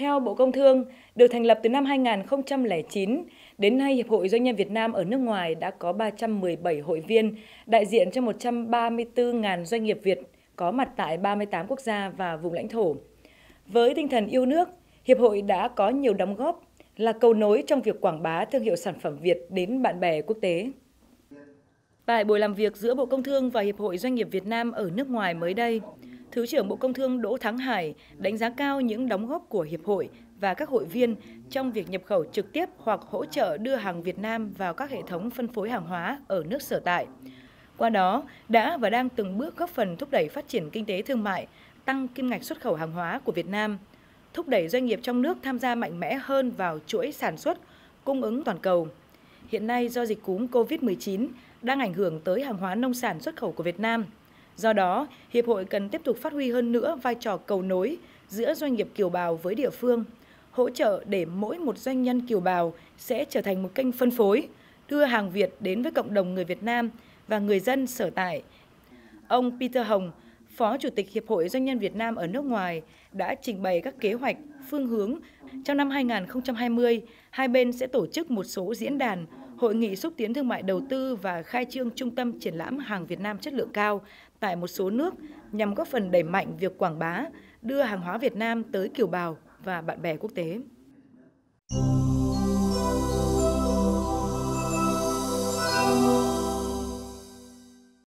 theo Bộ Công Thương, được thành lập từ năm 2009, đến nay Hiệp hội Doanh nhân Việt Nam ở nước ngoài đã có 317 hội viên, đại diện cho 134.000 doanh nghiệp Việt có mặt tại 38 quốc gia và vùng lãnh thổ. Với tinh thần yêu nước, Hiệp hội đã có nhiều đóng góp là cầu nối trong việc quảng bá thương hiệu sản phẩm Việt đến bạn bè quốc tế. Tại buổi làm việc giữa Bộ Công Thương và Hiệp hội Doanh nghiệp Việt Nam ở nước ngoài mới đây, Thứ trưởng Bộ Công Thương Đỗ Thắng Hải đánh giá cao những đóng góp của Hiệp hội và các hội viên trong việc nhập khẩu trực tiếp hoặc hỗ trợ đưa hàng Việt Nam vào các hệ thống phân phối hàng hóa ở nước sở tại. Qua đó, đã và đang từng bước góp phần thúc đẩy phát triển kinh tế thương mại, tăng kim ngạch xuất khẩu hàng hóa của Việt Nam, thúc đẩy doanh nghiệp trong nước tham gia mạnh mẽ hơn vào chuỗi sản xuất, cung ứng toàn cầu. Hiện nay do dịch cúm COVID-19 đang ảnh hưởng tới hàng hóa nông sản xuất khẩu của Việt Nam – Do đó, Hiệp hội cần tiếp tục phát huy hơn nữa vai trò cầu nối giữa doanh nghiệp kiều bào với địa phương, hỗ trợ để mỗi một doanh nhân kiều bào sẽ trở thành một kênh phân phối, đưa hàng Việt đến với cộng đồng người Việt Nam và người dân sở tại. Ông Peter Hồng, Phó Chủ tịch Hiệp hội Doanh nhân Việt Nam ở nước ngoài đã trình bày các kế hoạch, phương hướng. Trong năm 2020, hai bên sẽ tổ chức một số diễn đàn Hội nghị xúc tiến thương mại đầu tư và khai trương trung tâm triển lãm hàng Việt Nam chất lượng cao tại một số nước nhằm góp phần đẩy mạnh việc quảng bá, đưa hàng hóa Việt Nam tới kiều bào và bạn bè quốc tế.